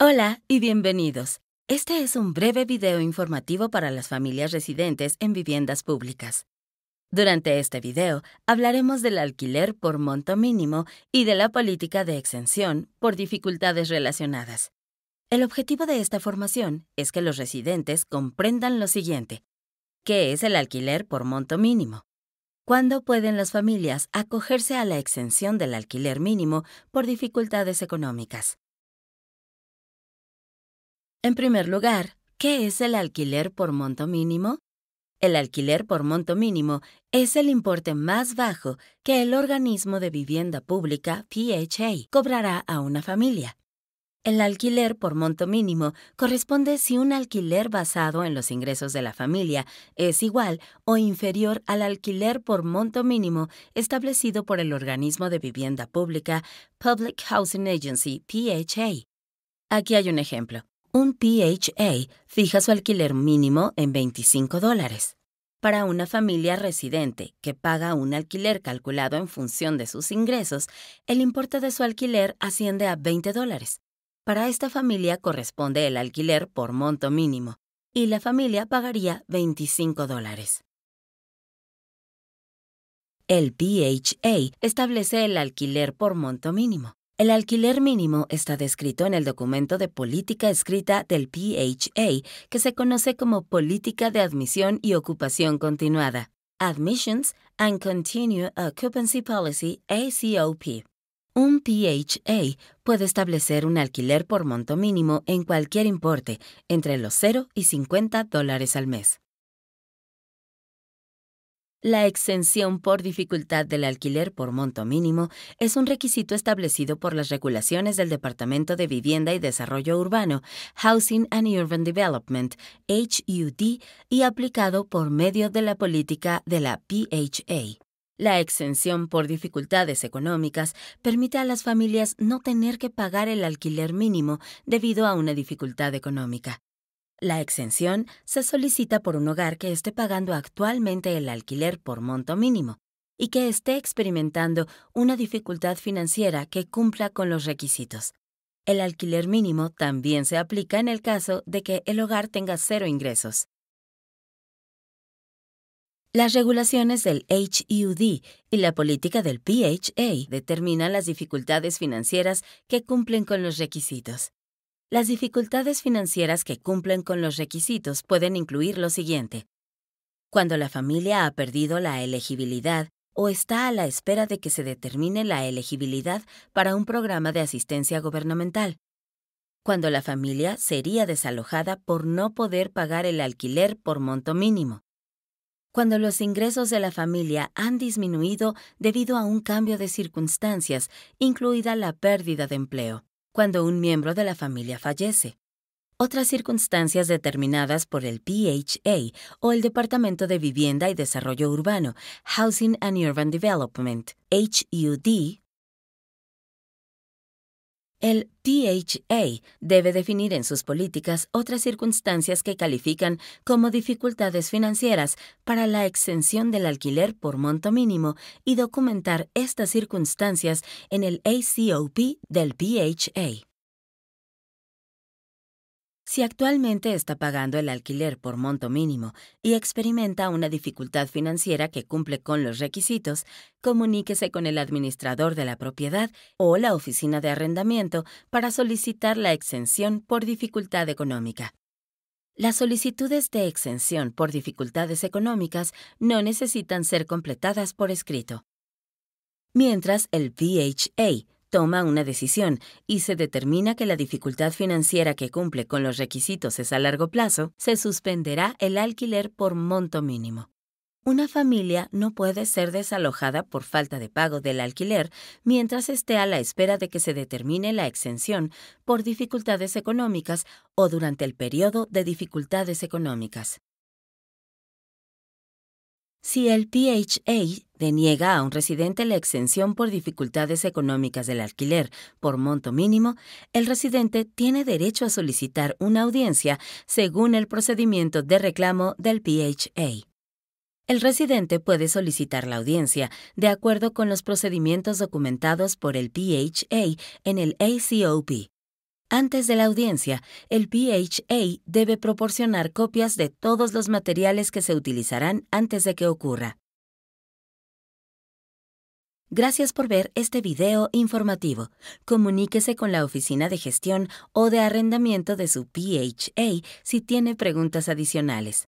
Hola y bienvenidos. Este es un breve video informativo para las familias residentes en viviendas públicas. Durante este video hablaremos del alquiler por monto mínimo y de la política de exención por dificultades relacionadas. El objetivo de esta formación es que los residentes comprendan lo siguiente. ¿Qué es el alquiler por monto mínimo? ¿Cuándo pueden las familias acogerse a la exención del alquiler mínimo por dificultades económicas? En primer lugar, ¿qué es el alquiler por monto mínimo? El alquiler por monto mínimo es el importe más bajo que el organismo de vivienda pública PHA cobrará a una familia. El alquiler por monto mínimo corresponde si un alquiler basado en los ingresos de la familia es igual o inferior al alquiler por monto mínimo establecido por el organismo de vivienda pública Public Housing Agency, PHA. Aquí hay un ejemplo un PHA fija su alquiler mínimo en 25 dólares. Para una familia residente que paga un alquiler calculado en función de sus ingresos, el importe de su alquiler asciende a 20 dólares. Para esta familia corresponde el alquiler por monto mínimo y la familia pagaría 25 dólares. El PHA establece el alquiler por monto mínimo. El alquiler mínimo está descrito en el documento de política escrita del PHA, que se conoce como Política de Admisión y Ocupación Continuada, Admissions and Continued Occupancy Policy, ACOP. Un PHA puede establecer un alquiler por monto mínimo en cualquier importe, entre los 0 y 50 dólares al mes. La exención por dificultad del alquiler por monto mínimo es un requisito establecido por las regulaciones del Departamento de Vivienda y Desarrollo Urbano, Housing and Urban Development, HUD, y aplicado por medio de la política de la PHA. La exención por dificultades económicas permite a las familias no tener que pagar el alquiler mínimo debido a una dificultad económica. La exención se solicita por un hogar que esté pagando actualmente el alquiler por monto mínimo y que esté experimentando una dificultad financiera que cumpla con los requisitos. El alquiler mínimo también se aplica en el caso de que el hogar tenga cero ingresos. Las regulaciones del HUD e y la política del PHA determinan las dificultades financieras que cumplen con los requisitos. Las dificultades financieras que cumplen con los requisitos pueden incluir lo siguiente. Cuando la familia ha perdido la elegibilidad o está a la espera de que se determine la elegibilidad para un programa de asistencia gubernamental. Cuando la familia sería desalojada por no poder pagar el alquiler por monto mínimo. Cuando los ingresos de la familia han disminuido debido a un cambio de circunstancias, incluida la pérdida de empleo cuando un miembro de la familia fallece. Otras circunstancias determinadas por el PHA o el Departamento de Vivienda y Desarrollo Urbano, Housing and Urban Development, HUD, el THA debe definir en sus políticas otras circunstancias que califican como dificultades financieras para la exención del alquiler por monto mínimo y documentar estas circunstancias en el ACOP del PHA. Si actualmente está pagando el alquiler por monto mínimo y experimenta una dificultad financiera que cumple con los requisitos, comuníquese con el administrador de la propiedad o la oficina de arrendamiento para solicitar la exención por dificultad económica. Las solicitudes de exención por dificultades económicas no necesitan ser completadas por escrito. Mientras el VHA toma una decisión y se determina que la dificultad financiera que cumple con los requisitos es a largo plazo, se suspenderá el alquiler por monto mínimo. Una familia no puede ser desalojada por falta de pago del alquiler mientras esté a la espera de que se determine la exención por dificultades económicas o durante el periodo de dificultades económicas. Si el PHA deniega a un residente la exención por dificultades económicas del alquiler por monto mínimo, el residente tiene derecho a solicitar una audiencia según el procedimiento de reclamo del PHA. El residente puede solicitar la audiencia de acuerdo con los procedimientos documentados por el PHA en el ACOP. Antes de la audiencia, el PHA debe proporcionar copias de todos los materiales que se utilizarán antes de que ocurra. Gracias por ver este video informativo. Comuníquese con la oficina de gestión o de arrendamiento de su PHA si tiene preguntas adicionales.